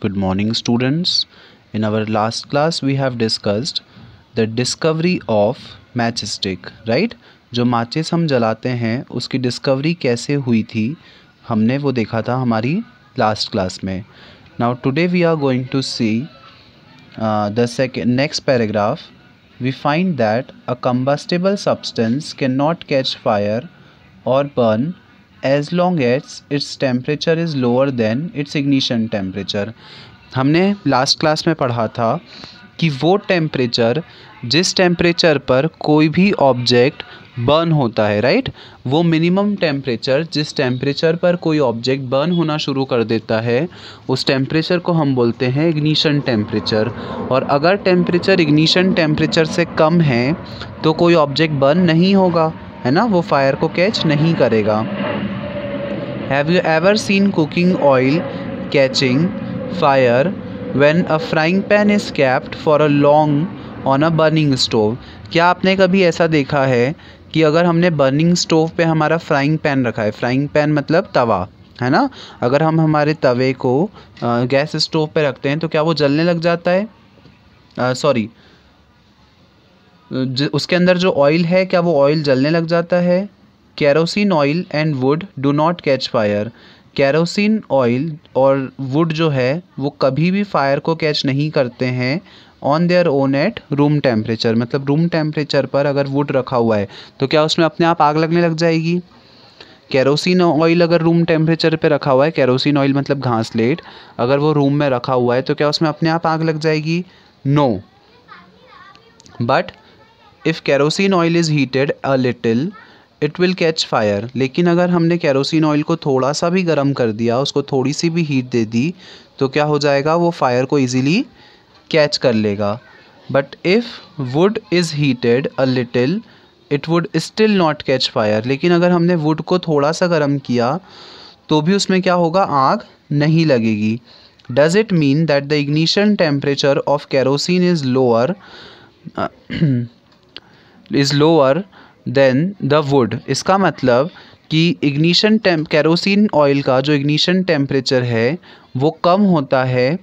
good morning students in our last class we have discussed the discovery of matchstick right जो माचिस हम जलाते हैं उसकी डिस्कवरी कैसे हुई थी हमने वो देखा था हमारी लास्ट क्लास में now today we are going to see the second next paragraph we find that a combustible substance cannot catch fire or burn as long as its temperature is lower than its ignition temperature हमने last class में पढ़ा था कि वो temperature जिस temperature पर कोई भी ऑब्जेक्ट बर्न होता है राइट वो मिनिमम टेम्परेचर जिस टेम्परेचर पर कोई ऑब्जेक्ट बर्न होना शुरू कर देता है उस टेम्परेचर को हम बोलते हैं इग्निशन टेम्परेचर और अगर टेम्परेचर इग्निशन टेम्परेचर से कम है तो कोई ऑब्जेक्ट बर्न नहीं होगा है ना वो फायर को कैच नहीं करेगा have you ever seen cooking oil catching fire when a frying pan is kept for a long on a burning stove क्या आपने कभी ऐसा देखा है कि अगर हमने बर्निंग स्टोव पे हमारा फ्राइंग पैन रखा है फ्राइंग पैन मतलब तवा है ना अगर हम हमारे तवे को गैस स्टोव पे रखते हैं तो क्या वो जलने लग जाता है सॉरी उसके अंदर जो ऑयल है क्या वो ऑयल जलने लग जाता है kerosene oil and wood do not catch fire kerosene oil और वुड जो है वो कभी भी फायर को कैच नहीं करते हैं on their own at room temperature मतलब रूम टेम्परेचर पर अगर वुड रखा हुआ है तो क्या उसमें अपने आप आग लगने लग जाएगी कैरोसिन ऑयल अगर रूम टेम्परेचर पे रखा हुआ है कैरोसिन ऑयल मतलब घास लेट अगर वो रूम में रखा हुआ है तो क्या उसमें अपने आप आग लग जाएगी no but if kerosene oil is heated a little it will catch fire लेकिन अगर हमने कैरोसिन ऑयल को थोड़ा सा भी गर्म कर दिया उसको थोड़ी सी भी हीट दे दी तो क्या हो जाएगा वो फायर को ईजीली कैच कर लेगा but if wood is heated a little it would still not catch fire लेकिन अगर हमने वुड को थोड़ा सा गर्म किया तो भी उसमें क्या होगा आग नहीं लगेगी does it mean that the ignition temperature of kerosene is lower is lower than the wood इसका मतलब कि इग्निशन टेम्प कैरोसिन ऑयल का जो इग्निशन टेम्परेचर है वो कम होता है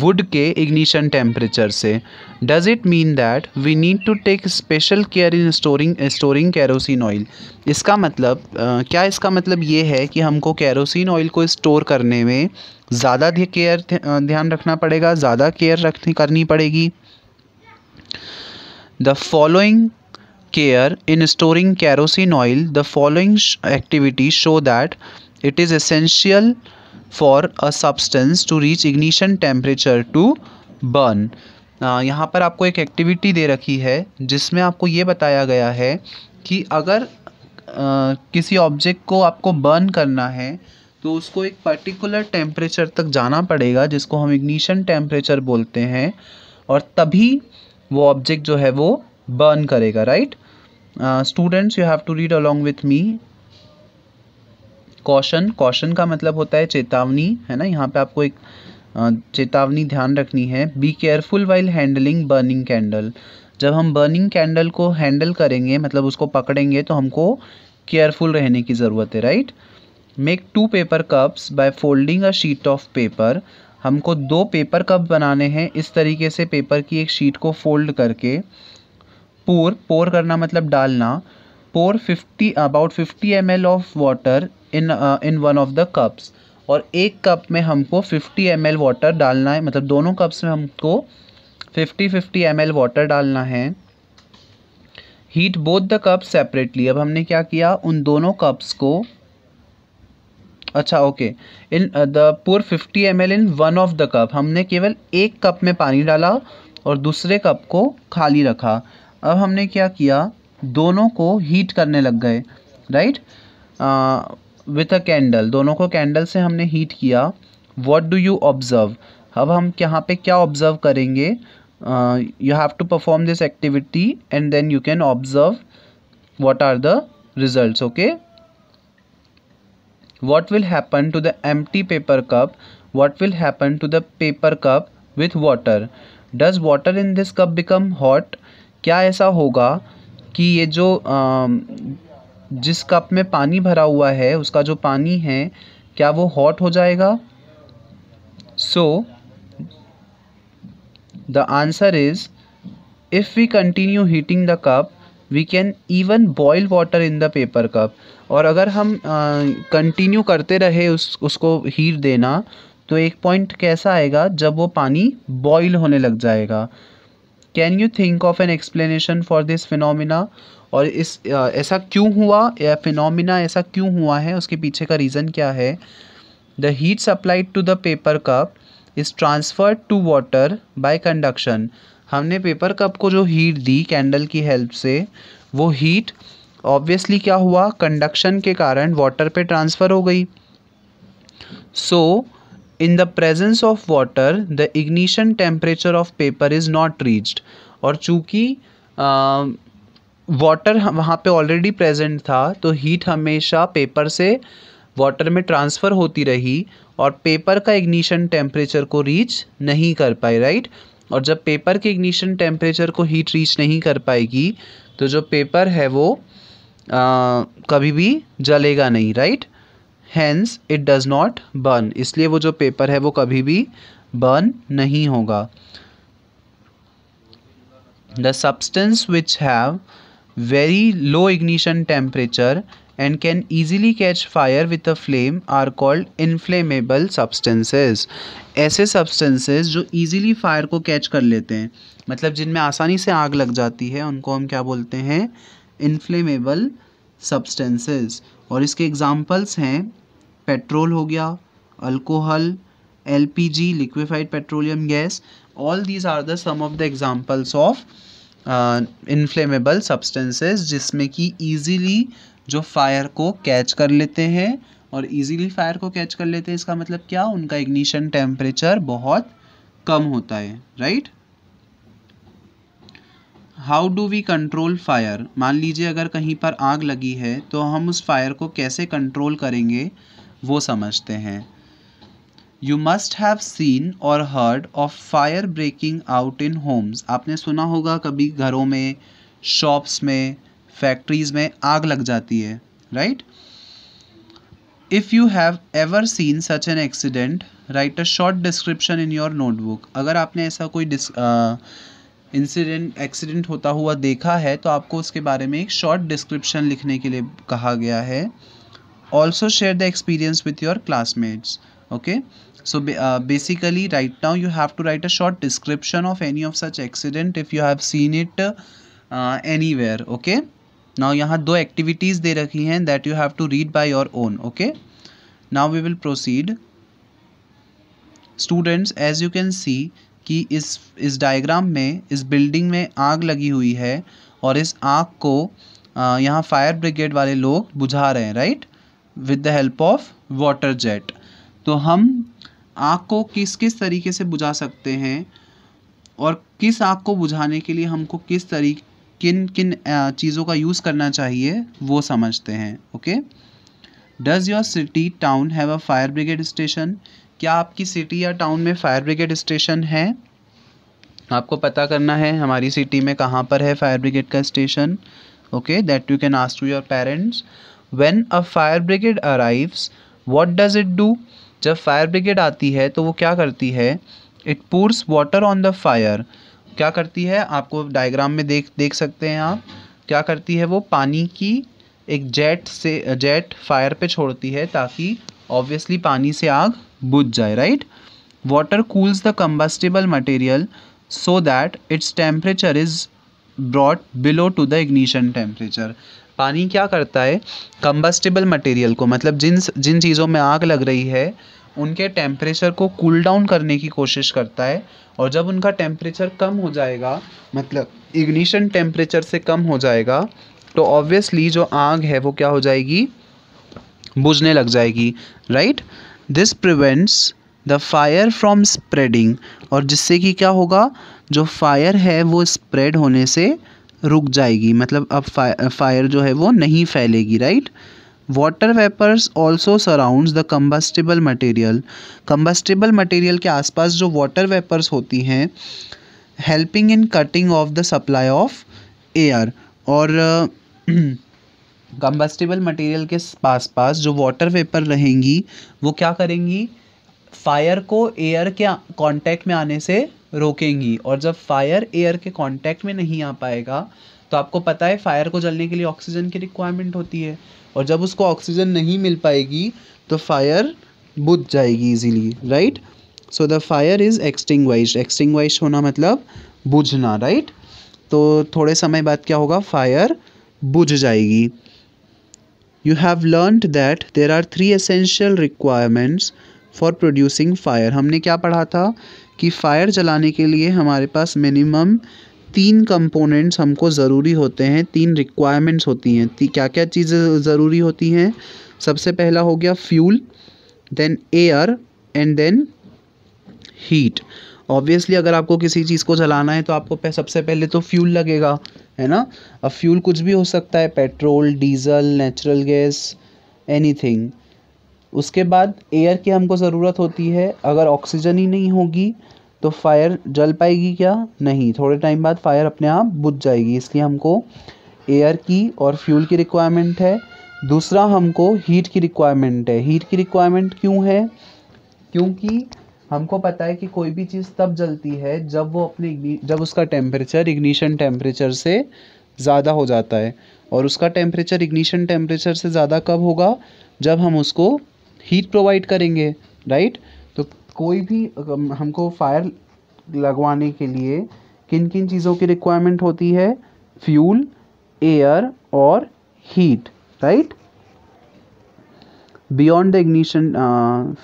वुड के इग्निशन टेम्परेचर से does it mean that we need to take special care in storing storing kerosene oil इसका मतलब आ, क्या इसका मतलब ये है कि हमको कैरोसिन ऑयल को स्टोर करने में ज़्यादा केयर ध्यान रखना पड़ेगा ज़्यादा केयर रखनी करनी पड़ेगी the following care in storing kerosene oil the following activities show that it is essential for a substance to reach ignition temperature to burn uh, यहाँ पर आपको एक एक्टिविटी दे रखी है जिसमें आपको ये बताया गया है कि अगर आ, किसी ऑब्जेक्ट को आपको बर्न करना है तो उसको एक पर्टिकुलर टेम्परेचर तक जाना पड़ेगा जिसको हम इग्निशन टेम्परेचर बोलते हैं और तभी वो ऑब्जेक्ट जो है वो बर्न करेगा right students you have to read along with me caution caution का मतलब होता है चेतावनी है ना यहाँ पे आपको एक uh, चेतावनी ध्यान रखनी है be careful while handling burning candle जब हम बर्निंग कैंडल को हैंडल करेंगे मतलब उसको पकड़ेंगे तो हमको केयरफुल रहने की ज़रूरत है right make two paper cups by folding a sheet of paper हमको दो पेपर कप बनाने हैं इस तरीके से पेपर की एक शीट को फोल्ड करके पोर पोर करना मतलब डालना pour fifty about fifty M L of water in in one of the cups और एक कप में हमको फिफ्टी एम एल वाटर डालना है मतलब दोनों कप्स में हमको fifty fifty M L water डालना है heat both the cup separately अब हमने क्या किया उन दोनों कप्स को अच्छा okay in the pour fifty M L in one of the cup हमने केवल एक कप में पानी डाला और दूसरे कप को खाली रखा अब हमने क्या किया दोनों को हीट करने लग गए राइट विथ अ कैंडल दोनों को कैंडल से हमने हीट किया वॉट डू यू ऑब्ज़र्व अब हम यहाँ पे क्या ऑब्ज़र्व करेंगे you have to perform this activity and then you can observe what are the result okay what will happen to the empty paper cup what will happen to the paper cup with water does water in this cup become hot क्या ऐसा होगा कि ये जो जिस cup में पानी भरा हुआ है उसका जो पानी है क्या वो हॉट हो जाएगा so the answer is if we continue heating the cup we can even boil water in the paper cup और अगर हम कंटिन्यू करते रहे उस उसको हीट देना तो एक पॉइंट कैसा आएगा जब वो पानी बॉयल होने लग जाएगा can you think of an explanation for this phenomena और इस ऐसा क्यों हुआ या फिनोमिना ऐसा क्यों हुआ है उसके पीछे का रीज़न क्या है the heat supplied to the paper cup is transferred to water by conduction हमने पेपर कप को जो हीट दी कैंडल की हेल्प से वो हीट ऑब्वियसली क्या हुआ कंडक्शन के कारण वाटर पे ट्रांसफ़र हो गई so so, in the presence of water the ignition temperature of paper is not reached और चूँकि वाटर वहाँ पे ऑलरेडी प्रेजेंट था तो हीट हमेशा पेपर से वाटर में ट्रांसफ़र होती रही और पेपर का इग्निशन टेम्परेचर को रीच नहीं कर पाई राइट और जब पेपर के इग्निशन टेम्परेचर को हीट रीच नहीं कर पाएगी तो जो पेपर है वो आ, कभी भी जलेगा नहीं right hence it does not burn इसलिए वो जो पेपर है वो कभी भी बर्न नहीं होगा the substance which have very low ignition temperature and can easily catch fire with a flame are called inflammable substances ऐसे substances जो easily fire को catch कर लेते हैं मतलब जिनमें आसानी से आग लग जाती है उनको हम क्या बोलते हैं inflammable substances और इसके examples हैं पेट्रोल हो गया alcohol P G liquefied petroleum gas all these are the some of the examples of inflammable substances जिसमें कि ईजीली जो फायर को कैच कर लेते हैं और ईजीली फायर को कैच कर लेते हैं इसका मतलब क्या उनका इग्निशन टेम्परेचर बहुत कम होता है right how do we control fire मान लीजिए अगर कहीं पर आग लगी है तो हम उस फायर को कैसे कंट्रोल करेंगे वो समझते हैं you must have seen or heard of fire breaking out in homes आपने सुना होगा कभी घरों में शॉप्स में फैक्ट्रीज में आग लग जाती है right if you have ever seen such an accident right a short description in your notebook अगर आपने ऐसा कोई इंसिडेंट एक्सीडेंट होता हुआ देखा है तो आपको उसके बारे में एक शॉर्ट डिस्क्रिप्शन लिखने के लिए कहा गया है also share the experience with your classmates okay so uh, basically right now you have to write a short description of any of such accident if you have seen it uh, anywhere okay now yahan do activities de rakhi hain that you have to read by your own okay now we will proceed students as you can see ki is is diagram mein is building mein aag lagi hui hai aur is aag ko uh, yahan fire brigade wale log bujha rahe hain right? With the help of water jet तो हम आग को किस किस तरीके से बुझा सकते हैं और किस आग को बुझाने के लिए हमको किस तरीके किन किन चीज़ों का यूज़ करना चाहिए वो समझते हैं okay does your city town have a fire brigade station क्या आपकी सिटी या टाउन में फायर ब्रिगेड स्टेशन है आपको पता करना है हमारी सिटी में कहाँ पर है फायर ब्रिगेड का station okay that you can ask to your parents when a fire brigade arrives what does it do जब फायर ब्रिगेड आती है तो वो क्या करती है it pours water on the fire क्या करती है आपको डायग्राम में देख देख सकते हैं आप क्या करती है वो पानी की एक जेट से जेट फायर पे छोड़ती है ताकि ऑब्वियसली पानी से आग बुझ जाए right water cools the combustible material so that its temperature is brought below to the ignition temperature पानी क्या करता है कम्बस्टेबल मटेरियल को मतलब जिन जिन चीज़ों में आग लग रही है उनके टेम्परेचर को कूल डाउन करने की कोशिश करता है और जब उनका टेम्परेचर कम हो जाएगा मतलब इग्निशन टेम्परेचर से कम हो जाएगा तो ऑब्वियसली जो आग है वो क्या हो जाएगी बुझने लग जाएगी right this prevents the fire from spreading और जिससे कि क्या होगा जो फायर है वो स्प्रेड होने से रुक जाएगी मतलब अब फायर जो है वो नहीं फैलेगी right water vapours also surrounds the combustible material combustible material के आसपास जो वाटर वेपर्स होती हैं helping in cutting off the supply of air और कम्बस्टेबल मटेरियल के पास पास जो वाटर वेपर रहेंगी वो क्या करेंगी फायर को एयर के कांटेक्ट में आने से रोकेंगी और जब फायर एयर के कांटेक्ट में नहीं आ पाएगा तो आपको पता है फायर को जलने के लिए ऑक्सीजन की रिक्वायरमेंट होती है और जब उसको ऑक्सीजन नहीं मिल पाएगी तो फायर बुझ जाएगी easily right so the fire is exting extinguish होना मतलब बुझना राइट तो थोड़े समय बाद क्या होगा फायर बुझ जाएगी you have learn that there are three essential requirements for producing fire हमने क्या पढ़ा था कि फायर जलाने के लिए हमारे पास मिनिमम तीन कंपोनेंट्स हमको ज़रूरी होते हैं तीन रिक्वायरमेंट्स होती हैं क्या क्या चीज़ें ज़रूरी होती हैं सबसे पहला हो गया fuel then air and then heat obviously अगर आपको किसी चीज़ को जलाना है तो आपको सबसे पहले तो फ्यूल लगेगा है ना अब फ्यूल कुछ भी हो सकता है petrol diesel natural gas anything उसके बाद एयर की हमको ज़रूरत होती है अगर ऑक्सीजन ही नहीं होगी तो फायर जल पाएगी क्या नहीं थोड़े टाइम बाद फायर अपने आप बुझ जाएगी इसलिए हमको एयर की और फ्यूल की रिक्वायरमेंट है दूसरा हमको हीट की रिक्वायरमेंट है हीट की रिक्वायरमेंट क्यों है क्योंकि हमको पता है कि कोई भी चीज़ तब जलती है जब वो अपने जब उसका टेम्परेचर इग्निशन टेम्परेचर से ज़्यादा हो जाता है और उसका टेम्परेचर इग्निशन टेम्परेचर से ज़्यादा कब होगा जब हम उसको हीट प्रोवाइड करेंगे राइट तो कोई भी हमको फायर लगवाने के लिए किन किन चीज़ों की रिक्वायरमेंट होती है फ्यूल एयर और heat right beyond the ignition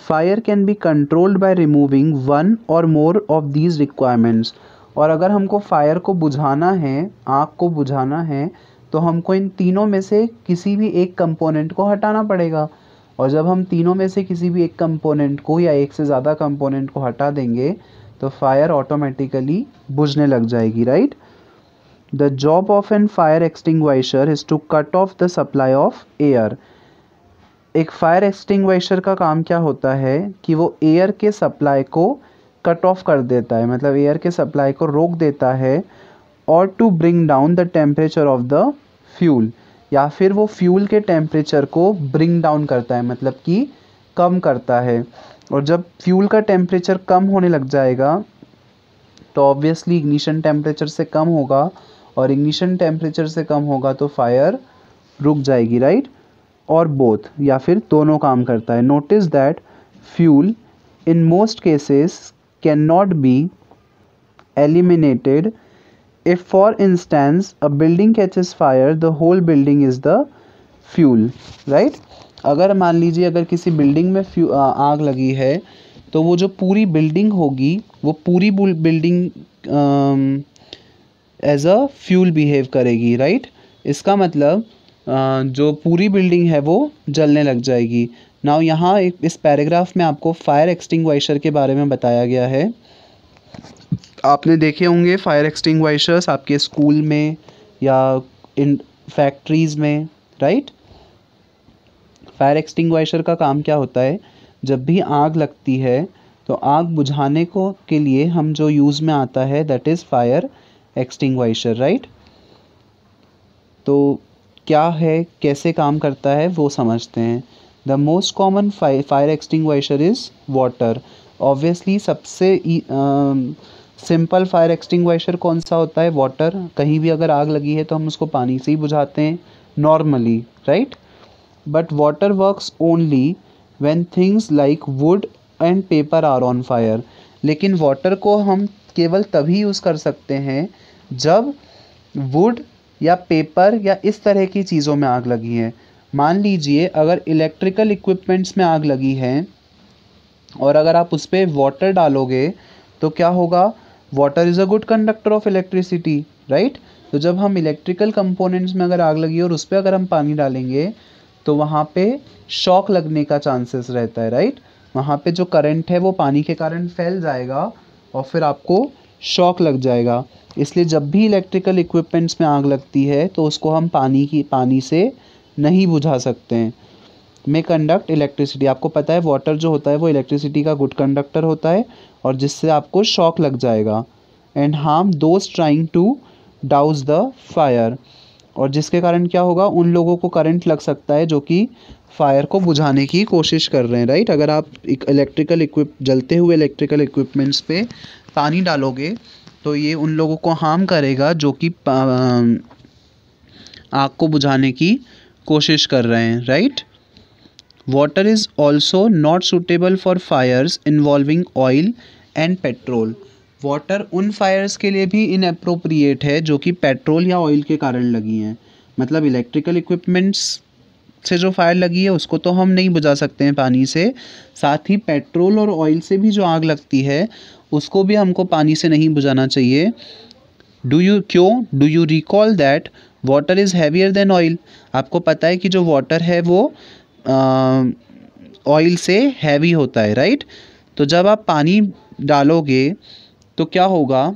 fire can be controlled by removing one or more of these requirements और अगर हमको फायर को बुझाना है आग को बुझाना है तो हमको इन तीनों में से किसी भी एक कंपोनेंट को हटाना पड़ेगा और जब हम तीनों में से किसी भी एक कंपोनेंट को या एक से ज़्यादा कंपोनेंट को हटा देंगे तो फायर ऑटोमेटिकली बुझने लग जाएगी right the job of an fire extinguisher is to cut off the supply of air एक फायर एक्सटिंग्वाइशर का काम क्या होता है कि वो एयर के सप्लाई को कट ऑफ कर देता है मतलब एयर के सप्लाई को रोक देता है और to bring down the temperature of the fuel या फिर वो फ्यूल के टेम्परेचर को ब्रिंग डाउन करता है मतलब कि कम करता है और जब फ्यूल का टेम्परेचर कम होने लग जाएगा तो ऑब्वियसली इग्निशन टेम्परेचर से कम होगा और इग्निशन टेम्परेचर से कम होगा तो फायर रुक जाएगी राइट और बोथ या फिर दोनों काम करता है notice that fuel in most cases can not be eliminated if for instance a building catches fire the whole building is the fuel right अगर मान लीजिए अगर किसी बिल्डिंग में फ्यू आग लगी है तो वो जो पूरी बिल्डिंग होगी वो पूरी building as a fuel behave करेगी राइट इसका मतलब जो पूरी बिल्डिंग है वो जलने लग जाएगी नाउ यहाँ एक इस पैराग्राफ में आपको फायर एक्सटिंग्वाइशर के बारे में बताया गया है आपने देखे होंगे फायर एक्सटिंग आपके स्कूल में या इन फैक्ट्रीज़ में राइट फायर एक्सटिंग का काम क्या होता है जब भी आग लगती है तो आग बुझाने को के लिए हम जो यूज़ में आता है that is fire extinguisher right तो क्या है कैसे काम करता है वो समझते हैं the most common fire extinguisher is water obviously सबसे e-, सिंपल फायर एक्सटिंग कौन सा होता है वाटर कहीं भी अगर आग लगी है तो हम उसको पानी से ही बुझाते हैं normally right but water works only when things like wood and paper are on fire लेकिन वाटर को हम केवल तभी यूज़ कर सकते हैं जब वुड या पेपर या इस तरह की चीज़ों में आग लगी है मान लीजिए अगर इलेक्ट्रिकल इक्विपमेंट्स में आग लगी है और अगर आप उस पर वाटर डालोगे तो क्या होगा water is a good conductor of electricity right तो जब हम इलेक्ट्रिकल कंपोनेंट्स में अगर आग लगी और उस पर अगर हम पानी डालेंगे तो वहाँ पे शॉक लगने का चांसेस रहता है राइट वहाँ पे जो करंट है वो पानी के कारण फैल जाएगा और फिर आपको शॉक लग जाएगा इसलिए जब भी इलेक्ट्रिकल इक्विपमेंट्स में आग लगती है तो उसको हम पानी की पानी से नहीं बुझा सकते हैं में कंडक्ट इलेक्ट्रिसिटी आपको पता है वाटर जो होता है वो इलेक्ट्रिसिटी का गुड कंडक्टर होता है और जिससे आपको शॉक लग जाएगा and harm those trying to douse the fire और जिसके कारण क्या होगा उन लोगों को करंट लग सकता है जो कि फायर को बुझाने की कोशिश कर रहे हैं राइट अगर आप एक इलेक्ट्रिकल इक्विप जलते हुए इलेक्ट्रिकल इक्विपमेंट्स पे पानी डालोगे तो ये उन लोगों को हार्म करेगा जो कि आग को बुझाने की कोशिश कर रहे हैं right Water is also not suitable for fires involving oil and petrol. Water उन फायर्स के लिए भी इनअप्रोप्रिएट है जो कि पेट्रोल या ऑयल के कारण लगी हैं मतलब इलेक्ट्रिकल इक्विपमेंट्स से जो फायर लगी है उसको तो हम नहीं बुझा सकते हैं पानी से साथ ही पेट्रोल और ऑयल से भी जो आग लगती है उसको भी हमको पानी से नहीं बुझाना चाहिए डू यू क्यों do you recall that water is heavier than oil आपको पता है कि जो वाटर है वो ऑयल से हैवी होता है राइट तो जब आप पानी डालोगे तो क्या होगा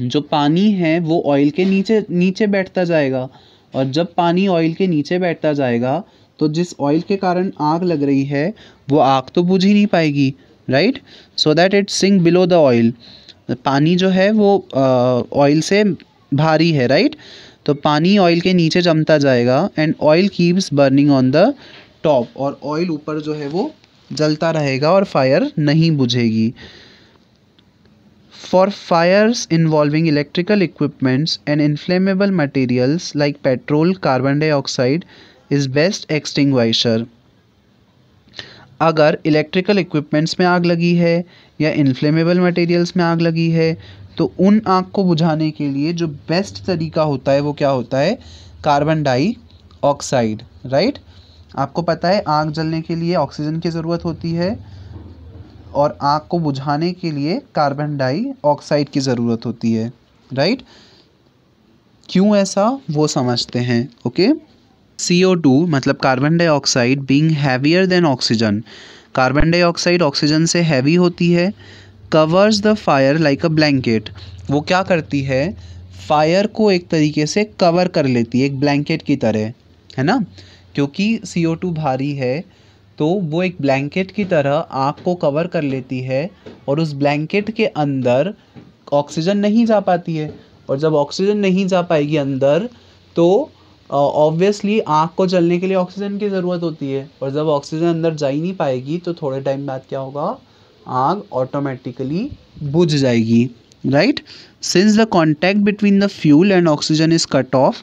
जो पानी है वो ऑयल के नीचे नीचे बैठता जाएगा और जब पानी ऑयल के नीचे बैठता जाएगा तो जिस ऑयल के कारण आग लग रही है वो आग तो बुझ ही नहीं पाएगी right so that it sink below the oil पानी जो है वो ऑयल से भारी है राइट right? तो पानी ऑयल के नीचे जमता जाएगा and oil keeps burning on the top और ऑयल ऊपर जो है वो जलता रहेगा और फायर नहीं बुझेगी for fires involving electrical equipments and inflammable materials like petrol carbon dioxide is best extinguisher अगर इलेक्ट्रिकल इक्विपमेंट्स में आग लगी है या इन्फ्लेमेबल मटेरियल्स में आग लगी है तो उन आग को बुझाने के लिए जो बेस्ट तरीका होता है वो क्या होता है कार्बन डाई ऑक्साइड राइट आपको पता है आग जलने के लिए ऑक्सीजन की ज़रूरत होती है और आग को बुझाने के लिए कार्बन डाइऑक्साइड की ज़रूरत होती है राइट क्यों ऐसा वो समझते हैं ओके सी ओ टू मतलब carbon dioxide being heavier than oxygen carbon dioxide oxygen से हैवी होती है covers the fire like a blanket वो क्या करती है फायर को एक तरीके से कवर कर लेती है एक ब्लैंकेट की तरह है ना क्योंकि सी ओ टू भारी है तो वो एक ब्लैंकेट की तरह आँख को कवर कर लेती है और उस ब्लैंकेट के अंदर ऑक्सीजन नहीं जा पाती है और जब ऑक्सीजन नहीं जा पाएगी अंदर तो ऑब्वियसली आँख को जलने के लिए ऑक्सीजन की ज़रूरत होती है और जब ऑक्सीजन अंदर जा ही नहीं पाएगी तो थोड़े टाइम बाद क्या होगा आग ऑटोमेटिकली बुझ जाएगी right since the contact between the fuel and oxygen is cut off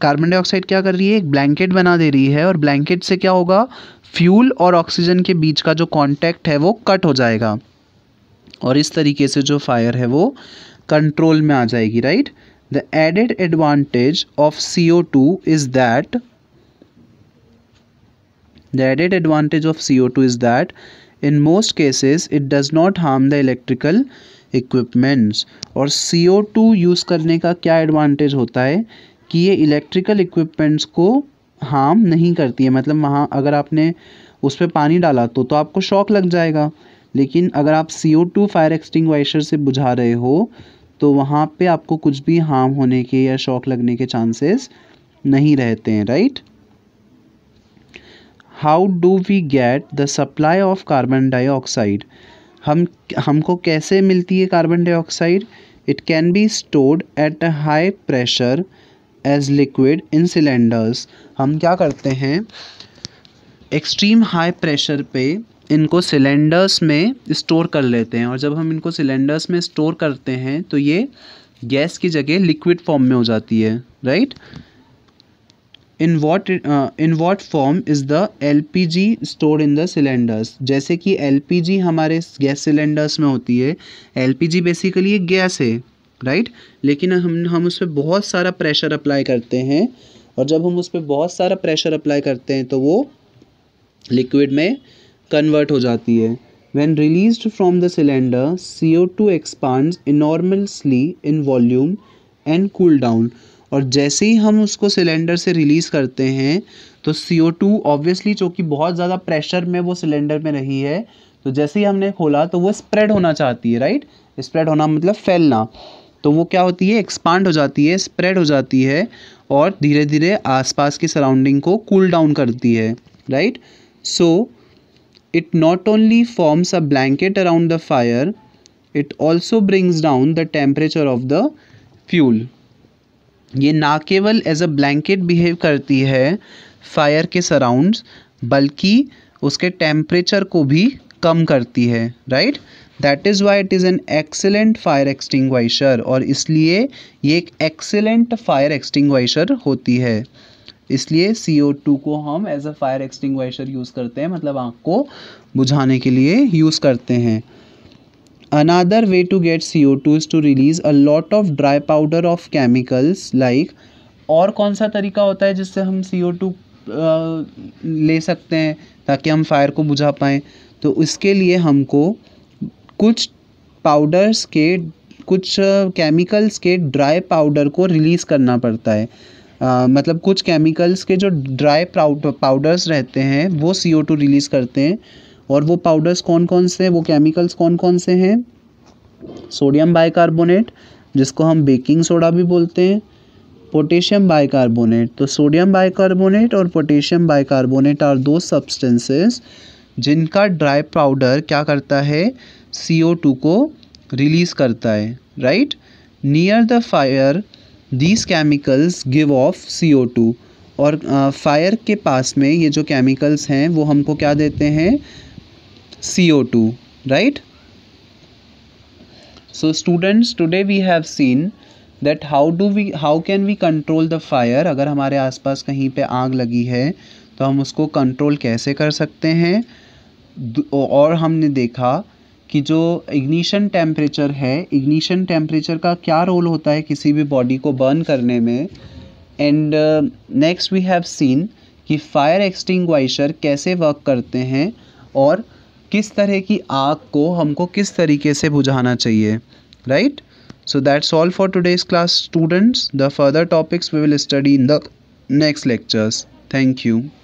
carbon dioxide क्या कर रही है एक ब्लैंकेट बना दे रही है और ब्लैंकेट से क्या होगा फ्यूल और ऑक्सीजन के बीच का जो कॉन्टैक्ट है वो कट हो जाएगा और इस तरीके से जो फायर है वो कंट्रोल में आ जाएगी right the added advantage of C O two is that The added advantage of CO2 is that in most cases it does not harm the electrical equipments और CO2 यूज़ करने का क्या advantage होता है कि ये इलेक्ट्रिकल इक्विपमेंट्स को harm नहीं करती है मतलब वहाँ अगर आपने उस पर पानी डाला तो तो आपको शॉक लग जाएगा लेकिन अगर आप सी ओ टू फायर एक्सटिंग से बुझा रहे हो तो वहाँ पे आपको कुछ भी हार्म होने के या शॉक लगने के चांसेस नहीं रहते हैं right how do we get the supply of carbon dioxide हम हमको कैसे मिलती है carbon dioxide it can be stored at a high pressure as liquid in cylinders हम क्या करते हैं एक्सट्रीम हाई प्रेशर पे इनको सिलेंडर्स में स्टोर कर लेते हैं और जब हम इनको सिलेंडर्स में स्टोर करते हैं तो ये गैस की जगह लिक्विड फॉर्म में हो जाती है right in what in what form is the L P G store in the cylinders जैसे कि एल पी जी हमारे गैस सिलेंडर्स में होती है एल पी जी बेसिकली एक गैस है राइट लेकिन हम हम उस पर बहुत सारा प्रेशर अप्लाई करते हैं और जब हम उस पर बहुत सारा प्रेशर अप्लाई करते हैं तो वो लिक्विड में कन्वर्ट हो जाती है release when the cylinder C O two expand enormously in volume and cool down और जैसे ही हम उसको सिलेंडर से रिलीज़ करते हैं तो सी ओ टू ऑब्वियसली चूँकि बहुत ज़्यादा प्रेशर में वो सिलेंडर में रही है तो जैसे ही हमने खोला तो वो स्प्रेड होना चाहती है राइट स्प्रेड होना मतलब फैलना तो वो क्या होती है एक्सपांड हो जाती है स्प्रेड हो जाती है और धीरे धीरे आसपास की सराउंडिंग को कूल डाउन करती है right so it not only forms a blanket around the fire it also brings down the temperature of the fuel ये ना केवल एज अ ब्लैंकेट बिहेव करती है फायर के सराउंड्स बल्कि उसके टेम्परेचर को भी कम करती है right right? That is why it is an excellent fire extinguisher और इसलिए ये एक एक्सेलेंट फायर एक्सटिंग्वाइशर होती है इसलिए सी ओ टू को हम as a fire extinguisher use करते हैं मतलब आँख को बुझाने के लिए यूज़ करते हैं another way to get C O two is to release a lot of dry powder of chemicals like और कौन सा तरीका होता है जिससे हम सी ओ टू ले सकते हैं ताकि हम फायर को बुझा पाएँ तो इसके लिए हमको कुछ पाउडर्स के कुछ केमिकल्स के ड्राई पाउडर को रिलीज़ करना पड़ता है आ, मतलब कुछ केमिकल्स के जो ड्राई पाउडर्स रहते हैं वो सी ओ टू रिलीज़ करते हैं और वो पाउडर्स कौन कौन से वो केमिकल्स कौन कौन से हैं सोडियम बाइकार्बोनेट जिसको हम बेकिंग सोडा भी बोलते हैं पोटेशियम बाइकार्बोनेट तो सोडियम बाइकार्बोनेट और पोटेशियम बाइकार्बोनेट आर दो सब्सटेंसेस जिनका ड्राई पाउडर क्या करता है सी ओ टू को रिलीज़ करता है right near the fire these chemicals give off C O two और फायर uh, के पास में ये जो केमिकल्स हैं वो हमको क्या देते हैं C O two right so students today we have seen that how do we how can we control the fire अगर हमारे आसपास कहीं पे आग लगी है तो हम उसको कंट्रोल कैसे कर सकते हैं और हमने देखा कि जो इग्निशन टेम्परेचर है इग्निशन टेम्परेचर का क्या रोल होता है किसी भी बॉडी को बर्न करने में and next we have seen कि फायर एक्सटिंग कैसे वर्क करते हैं और किस तरह की आग को हमको किस तरीके से बुझाना चाहिए right so that's all for today's class students the further topics we will study in the next lectures thank you